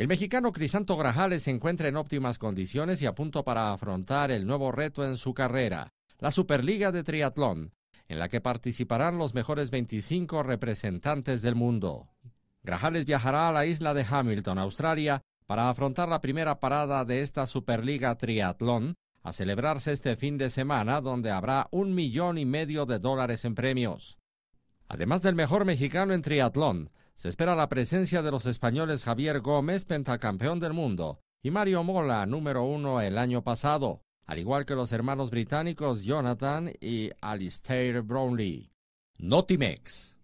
El mexicano Crisanto Grajales se encuentra en óptimas condiciones y a punto para afrontar el nuevo reto en su carrera, la Superliga de Triatlón, en la que participarán los mejores 25 representantes del mundo. Grajales viajará a la isla de Hamilton, Australia, para afrontar la primera parada de esta Superliga Triatlón, a celebrarse este fin de semana, donde habrá un millón y medio de dólares en premios. Además del mejor mexicano en triatlón, se espera la presencia de los españoles Javier Gómez, pentacampeón del mundo, y Mario Mola, número uno el año pasado, al igual que los hermanos británicos Jonathan y Alistair Brownlee. Notimex.